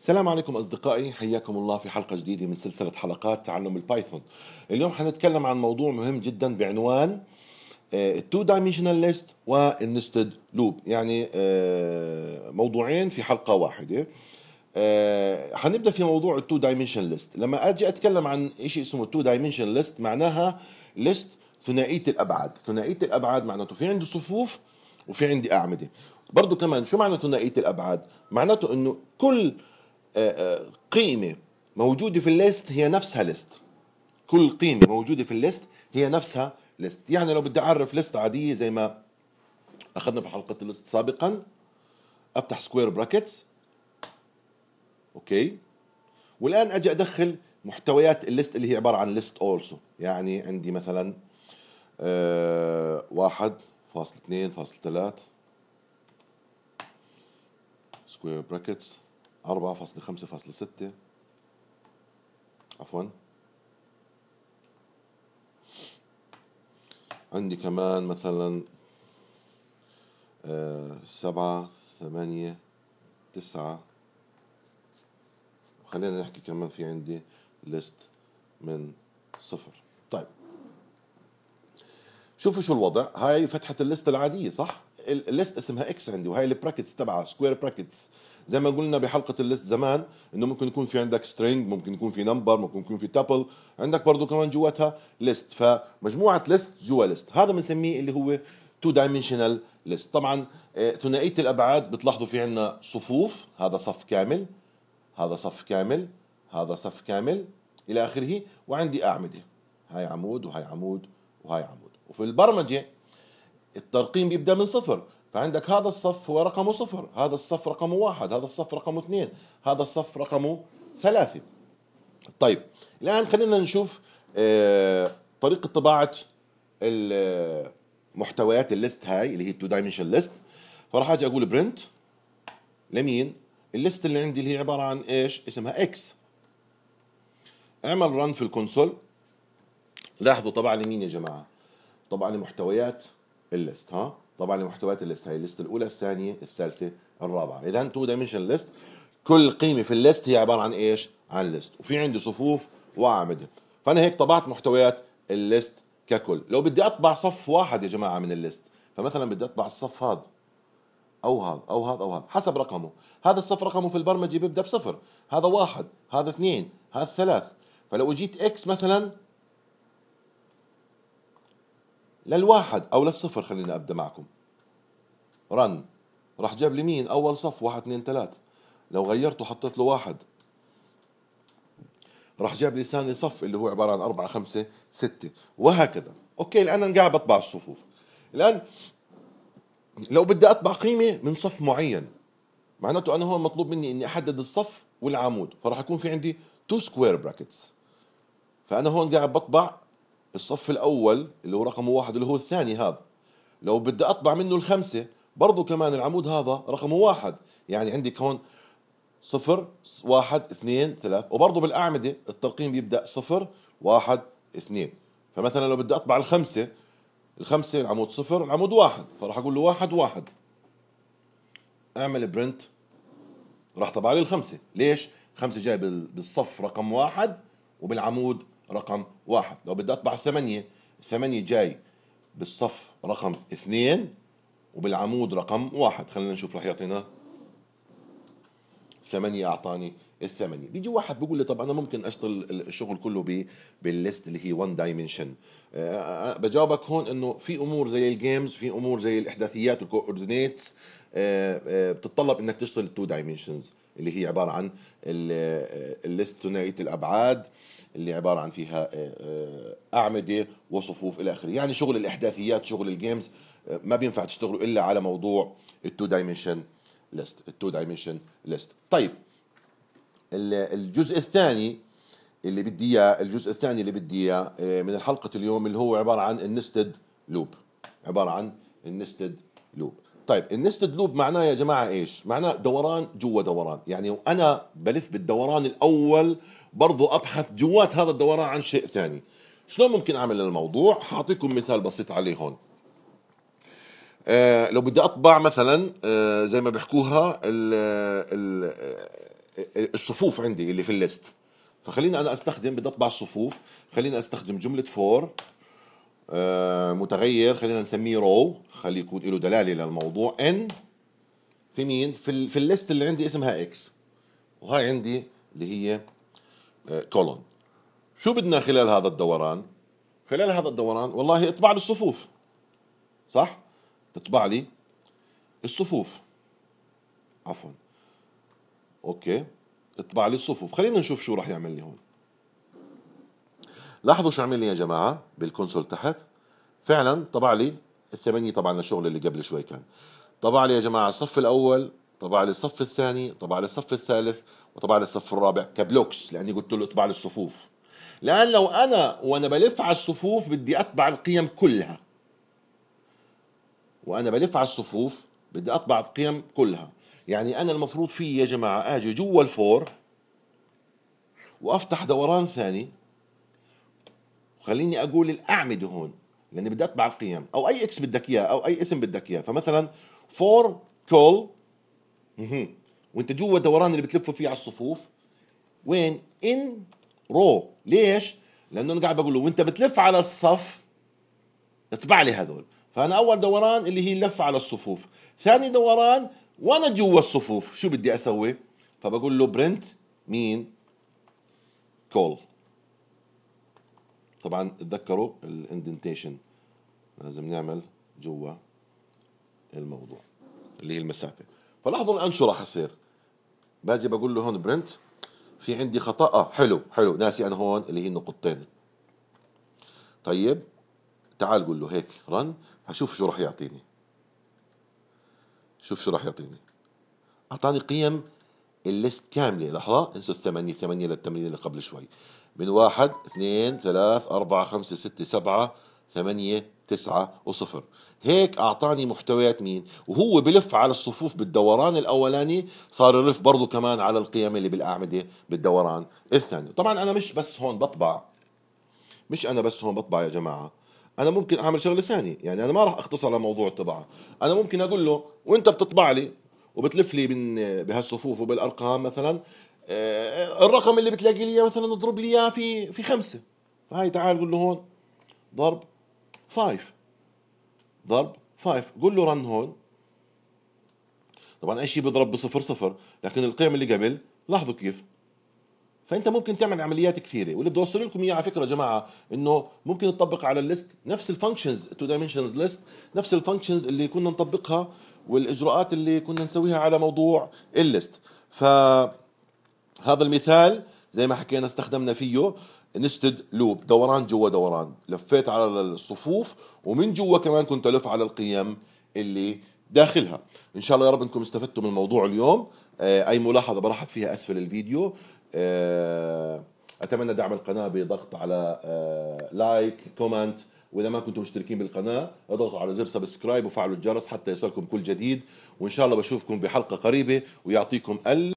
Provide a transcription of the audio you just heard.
السلام عليكم أصدقائي حياكم الله في حلقة جديدة من سلسلة حلقات تعلم البايثون اليوم حنتكلم عن موضوع مهم جدا بعنوان آه، التو دايمنشنال ليست والنستد لوب يعني آه، موضوعين في حلقة واحدة آه، حنبدا في موضوع التو دايمنشنال ليست لما اجي اتكلم عن شيء اسمه التو دايمنشنال ليست معناها ليست ثنائيه الابعاد ثنائيه الابعاد معناته في عندي صفوف وفي عندي اعمده برضه كمان شو معنى ثنائيه الابعاد معناته انه كل قيمة موجودة في الليست هي نفسها ليست كل قيمة موجودة في الليست هي نفسها ليست يعني لو بدي أعرف ليست عادية زي ما أخذنا في حلقة الليست سابقا أفتح سكوير براكتس أوكي والآن أجي أدخل محتويات الليست اللي هي عبارة عن ليست أولسو يعني عندي مثلا آه، واحد فاصل اثنين فاصل ثلاث سكوير براكتس أربعة فاصلة خمسة ستة عفوا عندي كمان مثلا آه، سبعة ثمانية تسعة وخلينا نحكي كمان في عندي ليست من صفر طيب شوفوا شو الوضع هاي فتحة الليست العادية صح الليست اسمها اكس عندي وهي البراكتس تبعها سكوير براكتس زي ما قلنا بحلقه الليست زمان انه ممكن يكون في عندك سترينج ممكن يكون في نمبر ممكن يكون في تابل عندك برضه كمان جواتها ليست فمجموعه ليست جوا ليست هذا بنسميه اللي هو تو دايمنشنال ليست طبعا آه، ثنائيه الابعاد بتلاحظوا في عندنا صفوف هذا صف كامل هذا صف كامل هذا صف كامل الى اخره وعندي اعمده هاي عمود وهاي عمود وهاي عمود وفي البرمجه الترقيم بيبدا من صفر فعندك هذا الصف هو رقمه صفر هذا الصف رقمه واحد هذا الصف رقمه اثنين هذا الصف رقمه ثلاثة طيب الآن خلينا نشوف آه، طريقة طباعة المحتويات الليست هاي اللي هي التو دايمنشن ليست فراح اجي اقول برنت لمين الليست اللي عندي اللي هي عبارة عن ايش اسمها اكس اعمل رن في الكونسول لاحظوا طبعا لمين يا جماعة طبعا لمحتويات الليست ها طبعا المحتويات الليست هي الليست الاولى الثانيه الثالثه الرابعه اذا تو دايمنشن ليست كل قيمه في الليست هي عباره عن ايش عن ليست وفي عندي صفوف واعمده فانا هيك طبعت محتويات الليست ككل لو بدي اطبع صف واحد يا جماعه من الليست فمثلا بدي اطبع الصف هذا او هذا او هذا او هذا حسب رقمه هذا الصف رقمه في البرمجه بيبدا بصفر هذا واحد هذا اثنين هذا ثلاث فلو اجيت اكس مثلا للواحد او للصفر خلينا ابدا معكم رن راح جاب لي مين اول صف واحد اثنين ثلاث لو غيرته حطيت له واحد راح جاب لي ثاني صف اللي هو عباره عن أربعة خمسة ستة وهكذا اوكي الان انا قاعد بطبع الصفوف الان لو بدي اطبع قيمه من صف معين معناته انا هون مطلوب مني اني احدد الصف والعمود فراح يكون في عندي تو سكوير براكتس فانا هون قاعد بطبع الصف الاول اللي هو رقم واحد اللي هو الثاني هذا لو بدي اطبع منه الخمسه برضه كمان العمود هذا رقمه واحد يعني عندي هون صفر واحد اثنين ثلاث وبرضه بالاعمده الترقيم بيبدا صفر واحد اثنين فمثلا لو بدي اطبع الخمسه الخمسه العمود صفر العمود واحد فراح اقول له واحد واحد اعمل برنت راح طبع لي الخمسه ليش؟ خمسه جاي بالصف رقم واحد وبالعمود رقم واحد لو بدي اطبع الثمانية الثمانية جاي بالصف رقم اثنين وبالعمود رقم واحد خلينا نشوف رح يعطينا ثمانية أعطاني الثمانية بيجي واحد بيقول لي طب أنا ممكن أشتغل الشغل كله بالليست اللي هي وان آه، دايمنشن آه،, أه بجاوبك هون إنه في أمور زي الجيمز في أمور زي الإحداثيات الكوردينيتس أه أه بتتطلب إنك تشتغل تو دايمنشنز اللي هي عبارة عن آه، الليست ثنائية الأبعاد اللي عبارة عن فيها آه، آه، أعمدة وصفوف إلى آخره يعني شغل الإحداثيات شغل الجيمز ما بينفع تشتغلوا إلا على موضوع التو دايمنشن ليست التو دايمنشن ليست طيب الجزء الثاني اللي بدي اياه الجزء الثاني اللي بدي اياه من حلقه اليوم اللي هو عباره عن النستد لوب عباره عن النستد لوب طيب النستد لوب معناه يا جماعه ايش؟ معناه دوران جوا دوران، يعني انا بلف بالدوران الاول برضو ابحث جوات هذا الدوران عن شيء ثاني. شلون ممكن اعمل الموضوع؟ حاعطيكم مثال بسيط عليه هون. آه لو بدي اطبع مثلا آه زي ما بيحكوها آه، الصفوف عندي اللي في الليست فخليني انا استخدم بدي اطبع الصفوف خليني استخدم جمله فور آه، متغير خلينا نسميه رو خلي يكون له دلاله للموضوع ان في مين في في الليست اللي عندي اسمها اكس وهاي عندي اللي هي كولون آه، شو بدنا خلال هذا الدوران خلال هذا الدوران والله اطبع لي الصفوف صح اطبع لي الصفوف عفوا اوكي اطبع لي الصفوف خلينا نشوف شو راح يعمل لي هون لاحظوا شو عمل لي يا جماعه بالكونسول تحت فعلا طبع لي الثمانيه طبعا الشغل اللي قبل شوي كان طبع لي يا جماعه الصف الاول طبع لي الصف الثاني طبع لي الصف الثالث وطبع لي الصف الرابع كبلوكس لاني قلت له اطبع لي الصفوف لان لو انا وانا بلف على الصفوف بدي اطبع القيم كلها وانا بلف على الصفوف بدي اطبع القيم كلها يعني انا المفروض في يا جماعه اجي جوا الفور وافتح دوران ثاني خليني اقول الاعمده هون لاني بدي اتبع القيم او اي اكس بدك اياه او اي اسم بدك اياه فمثلا فور كول وانت جوا الدوران اللي بتلفوا فيه على الصفوف وين ان رو ليش لانه انا قاعد بقول له وانت بتلف على الصف اتبع لي هذول فانا اول دوران اللي هي اللفه على الصفوف ثاني دوران وانا جوا الصفوف شو بدي اسوي فبقول له برنت مين كول طبعا تذكروا الاندنتيشن لازم نعمل جوا الموضوع اللي هي المسافه فلاحظوا الان شو راح يصير باجي بقول له هون برنت في عندي خطا اه حلو حلو ناسي انا هون اللي هي النقطتين طيب تعال قول له هيك رن هشوف شو راح يعطيني شوف شو راح يعطيني اعطاني قيم الليست كامله لحظه انسوا الثمانيه الثمانيه للثمانيه اللي قبل شوي من واحد اثنين ثلاث أربعة خمسة ستة سبعة ثمانية تسعة وصفر هيك أعطاني محتويات مين وهو بلف على الصفوف بالدوران الأولاني صار يلف برضه كمان على القيم اللي بالأعمدة بالدوران الثاني طبعا أنا مش بس هون بطبع مش أنا بس هون بطبع يا جماعة انا ممكن اعمل شغله ثانيه يعني انا ما راح اختصر لموضوع الطبعة انا ممكن اقول له وانت بتطبع لي وبتلف لي من بهالصفوف وبالارقام مثلا آه، الرقم اللي بتلاقي لي مثلا اضرب لي اياه في في خمسه فهي تعال قول له هون ضرب 5 ضرب 5 قول له رن هون طبعا اي شيء بيضرب بصفر صفر لكن القيم اللي قبل لاحظوا كيف فانت ممكن تعمل عمليات كثيره واللي بدي اوصل لكم اياه على فكره يا جماعه انه ممكن تطبق على الليست نفس الفانكشنز تو دايمنشنز ليست نفس الفانكشنز اللي كنا نطبقها والاجراءات اللي كنا نسويها على موضوع الليست ف هذا المثال زي ما حكينا استخدمنا فيه نستد لوب دوران جوا دوران لفيت على الصفوف ومن جوا كمان كنت الف على القيم اللي داخلها ان شاء الله يا رب انكم استفدتوا من موضوع اليوم آه، اي ملاحظه برحب فيها اسفل الفيديو آه، اتمنى دعم القناه بضغط على آه، لايك كومنت واذا ما كنتم مشتركين بالقناه اضغطوا على زر سبسكرايب وفعلوا الجرس حتى يصلكم كل جديد وان شاء الله بشوفكم بحلقه قريبه ويعطيكم الف